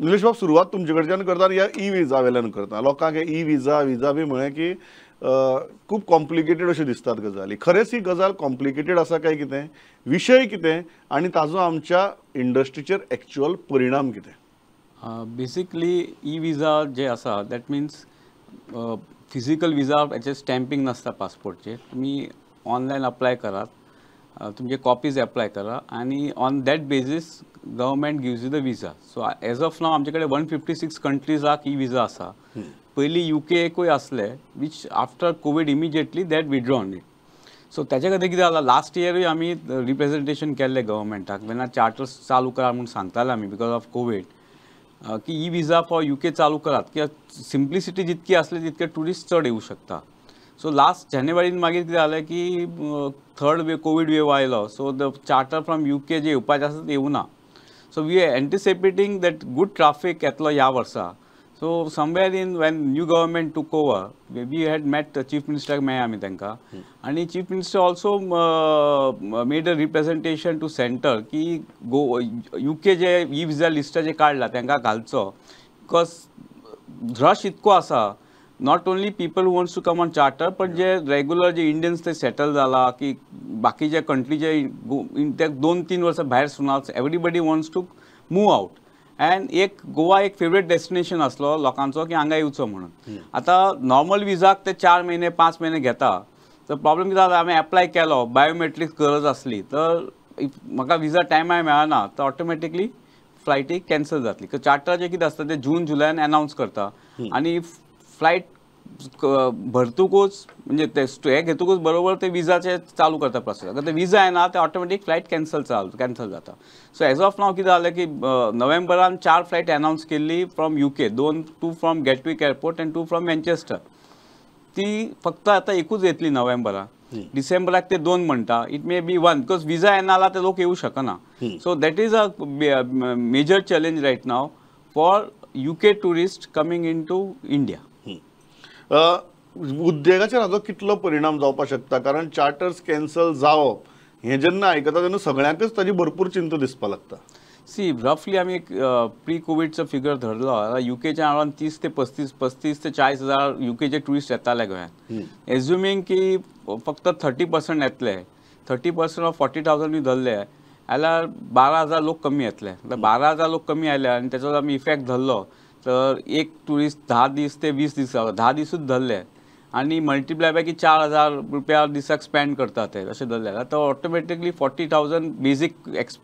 निलेश बाब सुरुवात तुमचे कडच्यान करता ह्या ई विजा वेल्यान करता लोकांक हे ई विजा विजा बी म्हळें की खूब कॉम्प्लिकेटेड अश्यो दिसतात गजाली खरेंच ही गजाल कॉम्प्लिकेटेड आसा काय कितें विशय कितें आनी ताजो आमच्या इंडस्ट्रीचेर एक्चुअल परिणाम कितें बेसिकली ई विजा जे आसा दॅट मिन्स फिजिकल विजा हेचे स्टॅम्पींग नासता पासपोर्टचेर तुमी ऑनलायन अप्लाय करात तुमचे कॉपीज अप्लाय करा आणि on that basis government gives you the visa so as of now आमचे कडेन वन फिफ्टी सिक्स कंट्रीजाक ही विजा असा पहिली यू के एकूय आसले which after Covid immediately that withdrawn it so त्याच्या खातीर कितें जालां लास्ट इयरूय आमी रिप्रेझेंटेशन केल्लें गव्हर्मेंटाक जेन्ना चार्टर्स चालू करा म्हणून सांगताले आमी बिकॉज ऑफ कोविड की e visa for UK चालू करात किंवा सिम्प्लिसिटी जितकी असली तितके टुरिस्ट चड येऊ शकता सो लास्ट जानेवारीन मागीर कितें जालें की थर्ड वे कोविड वेव आयलो so the charter from UK जे येवपाचें आसा तें येवना so we are anticipating that good traffic येतलो ह्या वर्सा so somewhere in when new government took over we had met chief minister मेळ्ळे आमी तांकां आनी chief minister also made a representation to centre की गो यू के जे E e विजा जे काडला तांकां घालचो बिकॉज रश इतको आसा not only people wants to come on charter पण जे रेग्युलर जे इंडियन्स ते सेटल झाला की बाकीच्या कंट्रीचे त्या दोन तीन वर्ष भायर सुना everybody wants to move out and एक गोवा एक फेवरेट डेस्टिनेशन असलो लोकांचं की हांगा येवचो म्हणून आता नॉर्मल विजाक ते चार महिने पाच महिने घेता तर प्रॉब्लेम कितें जाता हांवें एप्लाय केलो बायोमेट्रिक्स गरज आसली तर म्हाका विजा टायमार मेळना तर ऑटोमॅटिकली फ्लायटी कॅन्सल जातली जे कितें आसता ते जून जुलयान अनावन्स करता hmm. आनी फ्लाईट भरतुकूच म्हणजे ते हे घेतकूच बरोबर ते विजाचे चालू करता प्रोसेस अगर ते विजा येना ते ऑटोमॅटीक फ्लायट कॅन्सल चालू कॅन्सल जाता सो एज ऑफ नाव कितें जालें की नोव्हेंबरान चार फ्लायट अनाऊन्स केली फ्रॉम युके दोन टू फ्रॉम गेटवीक एअरपोर्ट आनी टू फ्रॉम मँचेस्टर ती फक्त आता एकूच येतली नोव्हेंबरात डिसेंबराक ते दोन म्हणटा it may be one because visa येणार ते लोक येऊ शकना so that is a major challenge right now for UK tourist coming in to India उद्देगाचेर हाजो कितलो परिणाम जावपाक शकता कारण चार्टर्स कॅन्सल जावप हे जेन्ना आयकता तेन्ना सगळ्यांकच ताजी भरपूर चिंता दिसपाक लागता सी रफली आमी एक प्री कोविडचो फिगर धरलो युकेच्या आळान तीस ते पस्तीस पस्तीस ते चाळीस हजार युकेचे ट्युरिस्ट येताले गोंयांत एज्युमींग की फक्त थर्टी पर्संट येतले thirty percent of forty thousand be धरले जाल्यार बारा हजार लोक कमी येतले बारा हजार लोक कमी आयले आनी तेजो आमी इफेक्ट धरलो तर एक टुरिस्ट दहा दीस ते वीस दिवस दहा दिसूच धरले आणि मल्टिप्लाय बाय चार हजार रुपया दिसाक स्पेंड करता ते अशें धरलें आतां automatically forty thousand basic x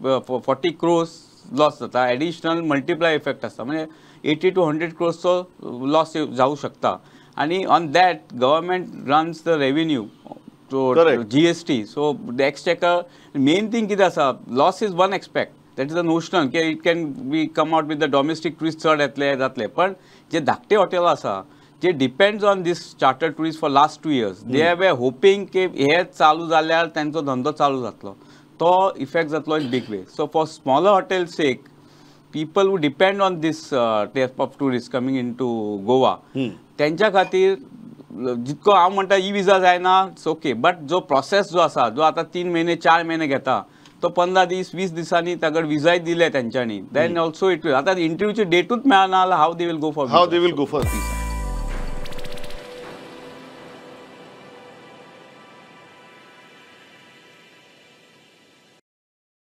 forty crore loss जाता एडिशनल मल्टिप्लाय इफेक्ट असता म्हणजे एटी टू हंड्रेड क्रोसचं लॉस जाऊ शकता आणि on that government runs the revenue G S T so exchequer main thing किती आसा लॉस इज वन एक्सपेक्ट त्यांचं इज अ नोशनल की it can be come out with the domestic tourist चढ येतले जातले पण जे धाकटे हॉटेल आसा जे depends on this chartered tourist for last two years they were hoping की हे चालू जाल्यार त्यांचा धंदो चालू जातलो तो इफेक्ट जातलो in big way so for smaller hotel सेक people who depend on this type of tourist coming in to Goa त्यांच्या खातीर जितको हांव म्हणटा ई विजा जायना इट्स ओके बट जो प्रोसेस जो आसा जो आता तीन महिने चार महिने घेता तो पंधरा दिस वीस दिसांनी त्याकडे विजा दिले त्यांच्यानी देन ऑल्सो इट आता इंटरव्ह्यूची डेटूच मेळना how how they will go for how they will go for